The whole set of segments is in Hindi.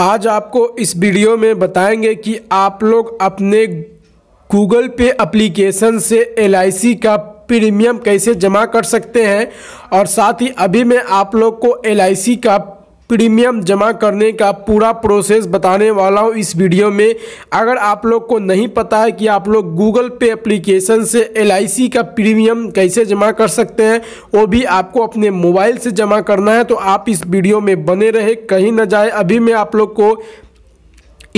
आज आपको इस वीडियो में बताएंगे कि आप लोग अपने गूगल पे एप्लीकेशन से एल का प्रीमियम कैसे जमा कर सकते हैं और साथ ही अभी मैं आप लोग को एल का प्रीमियम जमा करने का पूरा प्रोसेस बताने वाला हूँ इस वीडियो में अगर आप लोग को नहीं पता है कि आप लोग गूगल पे एप्लीकेशन से एल का प्रीमियम कैसे जमा कर सकते हैं वो भी आपको अपने मोबाइल से जमा करना है तो आप इस वीडियो में बने रहे कहीं ना जाए अभी मैं आप लोग को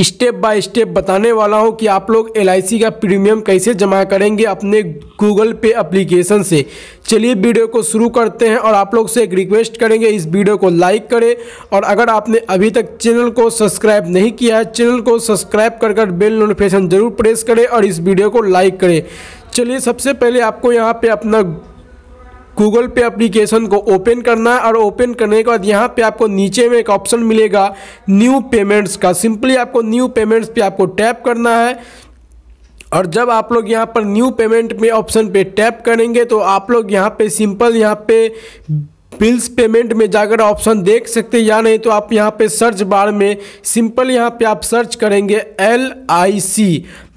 स्टेप बाय स्टेप बताने वाला हूं कि आप लोग एल का प्रीमियम कैसे जमा करेंगे अपने गूगल पे अप्लीकेशन से चलिए वीडियो को शुरू करते हैं और आप लोग से एक रिक्वेस्ट करेंगे इस वीडियो को लाइक करें और अगर आपने अभी तक चैनल को सब्सक्राइब नहीं किया है चैनल को सब्सक्राइब कर कर बेल नोटिफिकेशन जरूर प्रेस करें और इस वीडियो को लाइक करें चलिए सबसे पहले आपको यहाँ पे अपना गूगल पे एप्लीकेशन को ओपन करना है और ओपन करने के बाद यहाँ पे आपको नीचे में एक ऑप्शन मिलेगा न्यू पेमेंट्स का सिंपली आपको न्यू पेमेंट्स पे आपको टैप करना है और जब आप लोग यहाँ पर न्यू पेमेंट में ऑप्शन पे टैप करेंगे तो आप लोग यहाँ पे सिंपल यहाँ पे बिल्स पेमेंट में जाकर ऑप्शन देख सकते हैं या नहीं तो आप यहाँ पे सर्च बार में सिंपल यहाँ पे आप सर्च करेंगे एल आई सी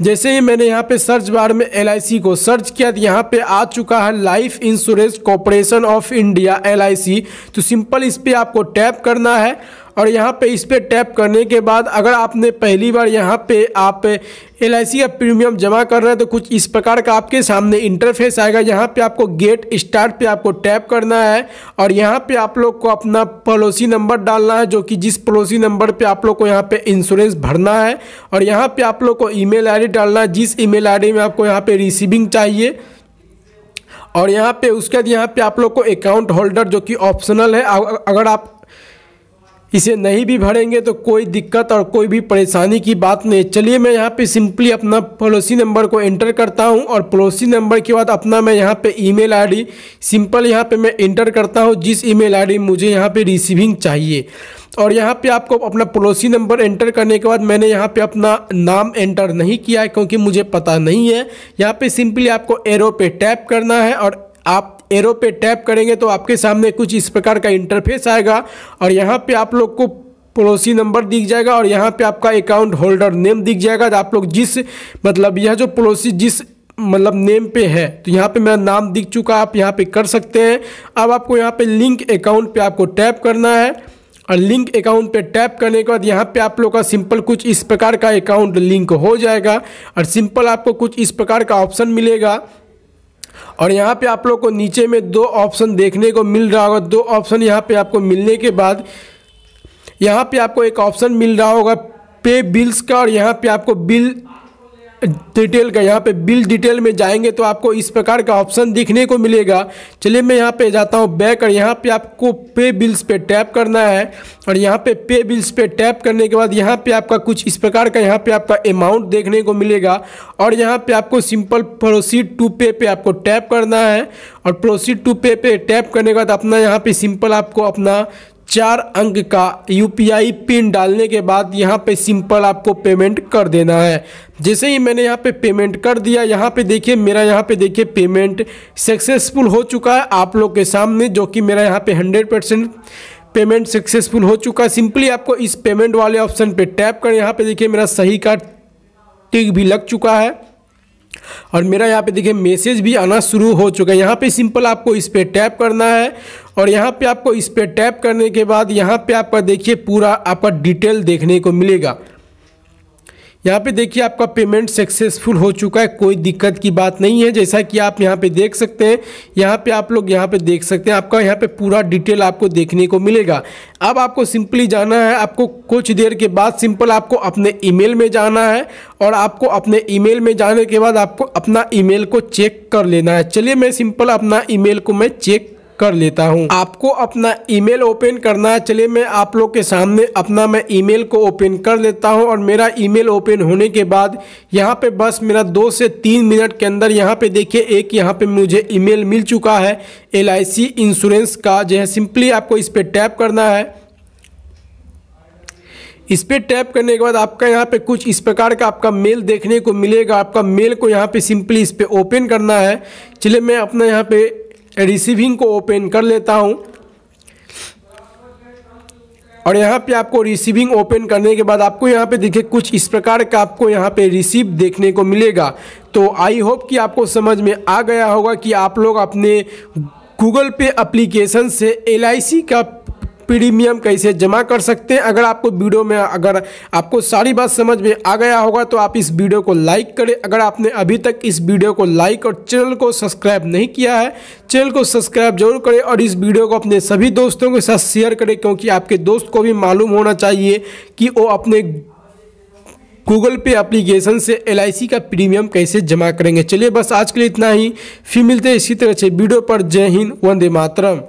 जैसे ही मैंने यहाँ पे सर्च बार में एल को सर्च किया तो यहाँ पे आ चुका है life insurance corporation of India L तो सिंपल इस पर आपको टैप करना है और यहाँ पे इस पर टैप करने के बाद अगर आपने पहली बार यहाँ पे आप एल का प्रीमियम जमा कर रहे हैं तो कुछ इस प्रकार का आपके सामने इंटरफेस आएगा यहाँ पे आपको गेट स्टार्ट पे आपको टैप करना है और यहाँ पे आप लोग को अपना पॉलिसी नंबर डालना है जो कि जिस पॉलिसी नंबर पे आप लोग को यहाँ पे इंश्योरेंस भरना है और यहाँ पे आप लोग को ई मेल डालना जिस ईमेल आईडी में आपको यहाँ पे रिसीविंग चाहिए और यहाँ पे उसके बाद यहाँ पे आप लोग को अकाउंट होल्डर जो कि ऑप्शनल है अगर आप इसे नहीं भी भरेंगे तो कोई दिक्कत और कोई भी परेशानी की बात नहीं चलिए मैं यहाँ पे सिंपली अपना पड़ोसी नंबर को एंटर करता हूँ और पड़ोसी नंबर के बाद अपना मैं यहाँ पे ईमेल आईडी सिंपल यहाँ पे मैं एंटर करता हूँ जिस ईमेल आईडी मुझे यहाँ पे रिसीविंग चाहिए और यहाँ पे आपको अपना पड़ोसी नंबर एंटर करने के बाद मैंने यहाँ पे अपना नाम एंटर नहीं किया है क्योंकि मुझे पता नहीं है यहाँ पे सिंपली आपको एरो पे टैप करना है और आप एरो पे टैप करेंगे तो आपके सामने कुछ इस प्रकार का इंटरफेस आएगा और यहाँ पे आप लोग को पड़ोसी नंबर दिख जाएगा और यहाँ पे आपका अकाउंट होल्डर नेम दिख जाएगा तो आप लोग जिस मतलब यह जो पड़ोसी जिस मतलब नेम पे है तो यहाँ पे मेरा नाम दिख चुका आप यहाँ पे कर सकते हैं अब आपको यहाँ पे लिंक अकाउंट पे आपको टैप करना है और लिंक अकाउंट पे टैप करने के बाद यहाँ पे आप लोग का सिंपल कुछ इस प्रकार का अकाउंट लिंक हो जाएगा और सिंपल आपको कुछ इस प्रकार का ऑप्शन मिलेगा और यहाँ पे आप लोग को नीचे में दो ऑप्शन देखने को मिल रहा होगा दो ऑप्शन यहाँ पे आपको मिलने के बाद यहाँ पे आपको एक ऑप्शन मिल रहा होगा पे बिल्स का और यहाँ पे आपको बिल डिटेल का यहाँ पे बिल डिटेल में जाएंगे तो आपको इस प्रकार का ऑप्शन दिखने को मिलेगा चलिए मैं यहाँ पे जाता हूँ बैक और यहाँ पे आपको पे बिल्स पे टैप करना है और यहाँ पे पे बिल्स पे टैप करने के बाद यहाँ पे आपका कुछ इस प्रकार का यहाँ पे आपका अमाउंट देखने को मिलेगा और यहाँ पे आपको सिंपल प्रोसीड टू पे पे आपको टैप करना है और प्रोसीड टू पे पे टैप करने के बाद अपना यहाँ पे सिंपल आपको अपना चार अंक का यू पिन डालने के बाद यहाँ पे सिंपल आपको पेमेंट कर देना है जैसे ही मैंने यहाँ पे पेमेंट कर दिया यहाँ पे देखिए मेरा यहाँ पे देखिए पेमेंट सक्सेसफुल हो चुका है आप लोग के सामने जो कि मेरा यहाँ पे हंड्रेड परसेंट पेमेंट सक्सेसफुल हो चुका है सिंपली आपको इस पेमेंट वाले ऑप्शन पे टैप कर यहाँ पे देखिए मेरा सही का टिक भी लग चुका है और मेरा यहाँ पे देखिए मैसेज भी आना शुरू हो चुका है यहाँ पे सिंपल आपको इस पर टैप करना है और यहाँ पे आपको इस पर टैप करने के बाद यहाँ पे आपका देखिए पूरा आपका डिटेल देखने को मिलेगा यहाँ पे देखिए आपका पेमेंट सक्सेसफुल हो चुका है कोई दिक्कत की बात नहीं है जैसा कि आप यहाँ पे देख सकते हैं यहाँ पे आप लोग यहाँ पे देख सकते हैं आपका यहाँ पे पूरा डिटेल आपको देखने को मिलेगा अब आपको सिंपली जाना है आपको कुछ देर के बाद सिंपल आपको अपने ईमेल में जाना है और आपको अपने ई में जाने के बाद आपको अपना ई को चेक कर लेना है चलिए मैं सिंपल अपना ई को मैं चेक कर लेता हूँ आपको अपना ईमेल ओपन करना है चलिए मैं आप लोग के सामने अपना मैं ईमेल को ओपन कर लेता हूँ और मेरा ईमेल ओपन होने के बाद यहाँ पे बस मेरा दो से तीन मिनट के अंदर यहाँ पे देखिए एक यहाँ पे मुझे ईमेल मिल चुका है एल इंश्योरेंस का जो है सिंपली आपको इस पर टैप करना है इस पर टैप करने के बाद आपका यहाँ पे कुछ इस प्रकार का आपका मेल देखने को मिलेगा आपका मेल को यहाँ पे सिंपली इस पर ओपन करना है चलिए मैं अपना यहाँ पे रिसीविंग को ओपन कर लेता हूँ और यहाँ पे आपको रिसीविंग ओपन करने के बाद आपको यहाँ पे देखिए कुछ इस प्रकार का आपको यहाँ पे रिसीव देखने को मिलेगा तो आई होप कि आपको समझ में आ गया होगा कि आप लोग अपने गूगल पे एप्लीकेशन से एल का प्रीमियम कैसे जमा कर सकते हैं अगर आपको वीडियो में अगर आपको सारी बात समझ में आ गया होगा तो आप इस वीडियो को लाइक करें अगर आपने अभी तक इस वीडियो को लाइक और चैनल को सब्सक्राइब नहीं किया है चैनल को सब्सक्राइब जरूर करें और इस वीडियो को अपने सभी दोस्तों के साथ शेयर करें क्योंकि आपके दोस्त को भी मालूम होना चाहिए कि वो अपने गूगल पे एप्लीकेशन से एल का प्रीमियम कैसे जमा करेंगे चलिए बस आज के लिए इतना ही फिर मिलते हैं इसी तरह से वीडियो पर जय हिंद वंदे मातरम